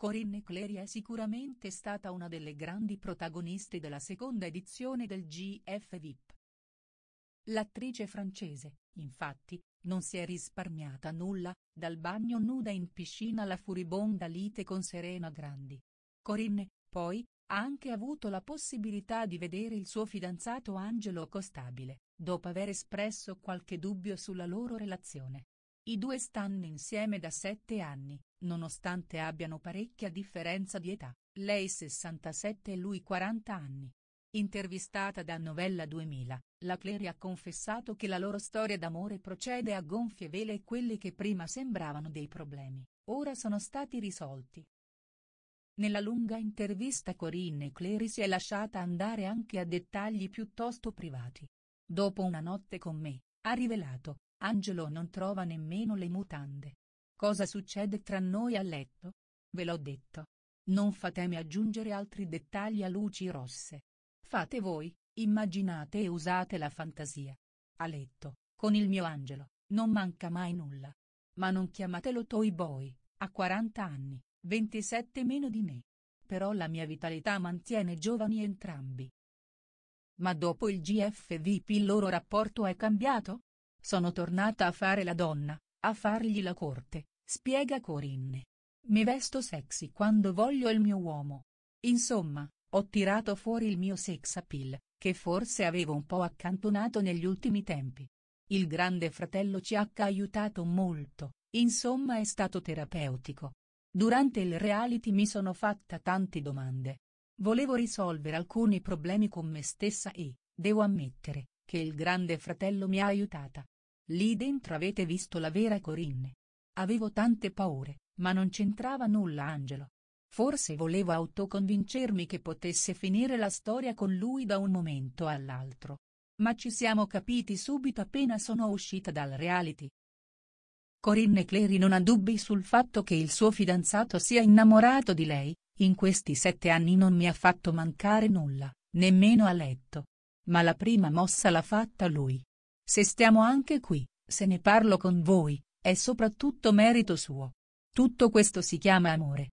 Corinne Clery è sicuramente stata una delle grandi protagoniste della seconda edizione del GF VIP. L'attrice francese, infatti, non si è risparmiata nulla, dal bagno nuda in piscina alla furibonda lite con Serena Grandi. Corinne, poi, ha anche avuto la possibilità di vedere il suo fidanzato Angelo Costabile, dopo aver espresso qualche dubbio sulla loro relazione, i due stanno insieme da sette anni, nonostante abbiano parecchia differenza di età, lei 67 e lui 40 anni. Intervistata da Novella 2000, la Clary ha confessato che la loro storia d'amore procede a gonfie vele e quelli che prima sembravano dei problemi, ora sono stati risolti. Nella lunga intervista Corinne Clary si è lasciata andare anche a dettagli piuttosto privati. Dopo una notte con me, ha rivelato, Angelo non trova nemmeno le mutande. Cosa succede tra noi a letto? Ve l'ho detto. Non fatemi aggiungere altri dettagli a luci rosse. Fate voi, immaginate e usate la fantasia. A letto, con il mio angelo, non manca mai nulla. Ma non chiamatelo Toy Boy, a 40 anni, 27 meno di me. Però la mia vitalità mantiene giovani entrambi. Ma dopo il GFVP il loro rapporto è cambiato? Sono tornata a fare la donna, a fargli la corte, spiega Corinne. Mi vesto sexy quando voglio il mio uomo. Insomma, ho tirato fuori il mio sex appeal, che forse avevo un po' accantonato negli ultimi tempi. Il grande fratello ci ha aiutato molto, insomma è stato terapeutico. Durante il reality mi sono fatta tante domande. Volevo risolvere alcuni problemi con me stessa e, devo ammettere, che il grande fratello mi ha aiutata. Lì dentro avete visto la vera Corinne. Avevo tante paure, ma non c'entrava nulla Angelo. Forse volevo autoconvincermi che potesse finire la storia con lui da un momento all'altro. Ma ci siamo capiti subito appena sono uscita dal reality. Corinne Clary non ha dubbi sul fatto che il suo fidanzato sia innamorato di lei, in questi sette anni non mi ha fatto mancare nulla, nemmeno a letto. Ma la prima mossa l'ha fatta lui. Se stiamo anche qui, se ne parlo con voi, è soprattutto merito suo. Tutto questo si chiama amore.